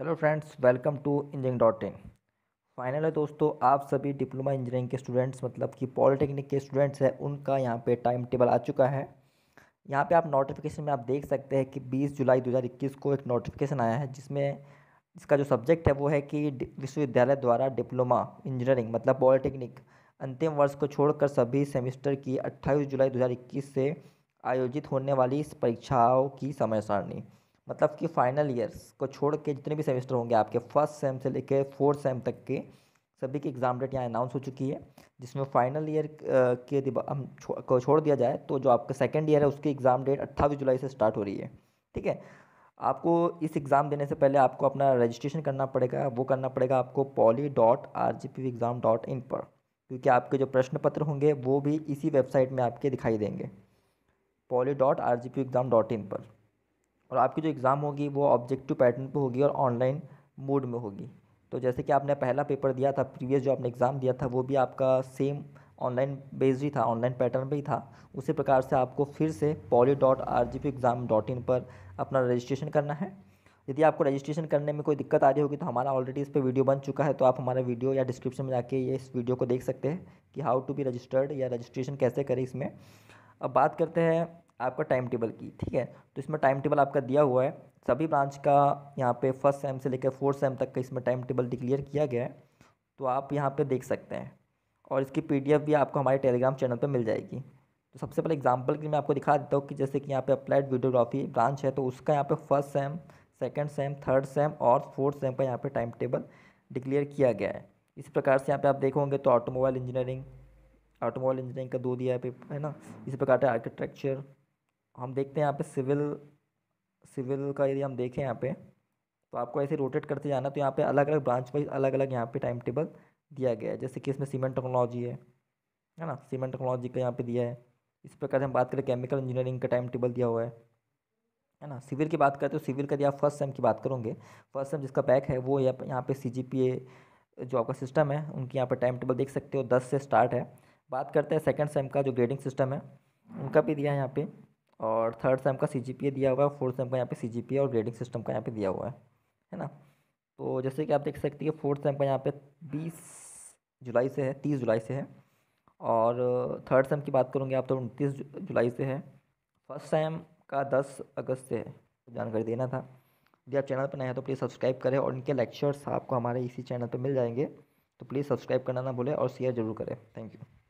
hello friends welcome to engineering dot in final है दोस्तों आप सभी डिप्लोमा इंजीनियरिंग के स्टूडेंट्स मतलब कि पॉलिटेक्निक के स्टूडेंट्स हैं उनका यहाँ पे टाइम टेबल आ चुका है यहाँ पे आप नोटिफिकेशन में आप देख सकते हैं कि 20 जुलाई 2021 को एक नोटिफिकेशन आया है जिसमें इसका जो सब्जेक्ट है वो है कि विश्वविद्यालय द्वारा डिप्लोमा इंजीनियरिंग मतलब पॉलिटेक्निक अंतिम वर्ष को छोड़कर सभी सेमिस्टर की अट्ठाईस जुलाई दो से आयोजित होने वाली परीक्षाओं की समय सारणी मतलब कि फाइनल ईयर्स को छोड़ के जितने भी सेमेस्टर होंगे आपके फर्स्ट सेम से लेकर फोर्थ सेम तक के सभी की एग्ज़ाम डेट यहाँ अनाउंस हो चुकी है जिसमें फाइनल ईयर के हम छो, को छोड़ दिया जाए तो जो आपका सेकेंड ईयर है उसकी एग्ज़ाम डेट अट्ठावी जुलाई से स्टार्ट हो रही है ठीक है आपको इस एग्ज़ाम देने से पहले आपको अपना रजिस्ट्रेशन करना पड़ेगा वो करना पड़ेगा आपको poly dot R G P exam dot in पर क्योंकि आपके जो प्रश्न पत्र होंगे वो भी इसी वेबसाइट में आपके दिखाई देंगे poly dot R G P exam dot in पर और आपकी जो एग्ज़ाम होगी वो ऑब्जेक्टिव पैटर्न पे होगी और ऑनलाइन मोड में होगी तो जैसे कि आपने पहला पेपर दिया था प्रीवियस जो आपने एग्ज़ाम दिया था वो भी आपका सेम ऑनलाइन बेस्ड ही था ऑनलाइन पैटर्न पर ही था उसी प्रकार से आपको फिर से poly dot R G P exam dot in पर अपना रजिस्ट्रेशन करना है यदि आपको रजिस्ट्रेशन करने में कोई दिक्कत आ रही होगी तो हमारा ऑलरेडी इस पर वीडियो बन चुका है तो आप हमारा वीडियो या डिस्क्रिप्शन में जाके ये इस वीडियो को देख सकते हैं कि हाउ टू बी रजिस्टर्ड या रजिस्ट्रेशन कैसे करें इसमें अब बात करते हैं आपका टाइम टेबल की ठीक है तो इसमें टाइम टेबल आपका दिया हुआ है सभी ब्रांच का यहाँ पे फर्स्ट सेम से लेकर फोर्थ सेम तक का इसमें टाइम टेबल डिक्लेयर किया गया है तो आप यहाँ पे देख सकते हैं और इसकी पीडीएफ भी आपको हमारे टेलीग्राम चैनल पर मिल जाएगी तो सबसे पहले एग्जाम्पल के मैं आपको दिखा देता हूँ कि जैसे कि यहाँ पे अप्लाइड वीडियोग्राफी ब्रांच है तो उसका यहाँ पर first sem second sem third sem और फोर्थ सेम का यहाँ पर टाइम टेबल डिक्लेयर किया गया है इस प्रकार से यहाँ पर आप देखोगे तो ऑटोमोबाइल इंजीनियरिंग ऑटोमोबाइल इंजीनियरिंग का दो दिया है है ना इसी प्रकार से आर्किटेक्चर हम देखते हैं यहाँ पे सिविल सिविल का यदि हम देखें यहाँ पे तो आपको ऐसे रोटेट करते जाना तो यहाँ पे अलग अलग ब्रांच वाइज अलग अलग यहाँ पे टाइम टेबल दिया गया है जैसे कि इसमें सीमेंट टेक्नोलॉजी है है ना सीमेंट टेक्नोलॉजी का यहाँ पे दिया है इस प्रकार से हम बात करें केमिकल इंजीनियरिंग का टाइम टेबल दिया हुआ है है ना सिविल की बात करते हो सिविल का यदि आप फर्स्ट सेम की बात करोगे फर्स्ट सेम जिसका पैक है वो यहाँ पर सी जी पी ए जो आपका सिस्टम है उनकी यहाँ पर टाइम टेबल देख सकते हो दस से स्टार्ट है बात करते हैं सेकेंड सेम का जो ग्रेडिंग सिस्टम है उनका भी दिया है यहाँ पर और थर्ड सेम का सी दिया हुआ है फोर्थ सेम का यहाँ पे सी और ग्रेडिंग सिस्टम का यहाँ पे दिया हुआ है है ना तो जैसे कि आप देख हैं कि फोर्थ सेम का यहाँ पे बीस जुलाई से है तीस जुलाई से है और थर्ड सेम की बात करूँगी आप तो उनतीस जुलाई से है फर्स्ट सेम का दस अगस्त से है तो जानकारी देना था यदि आप चैनल पर नए हैं तो प्लीज़ सब्सक्राइब करें और इनके लेक्चर्स आपको हमारे इसी चैनल पर मिल जाएंगे तो प्लीज़ सब्सक्राइब करना ना भूलें और शेयर जरूर करें थैंक यू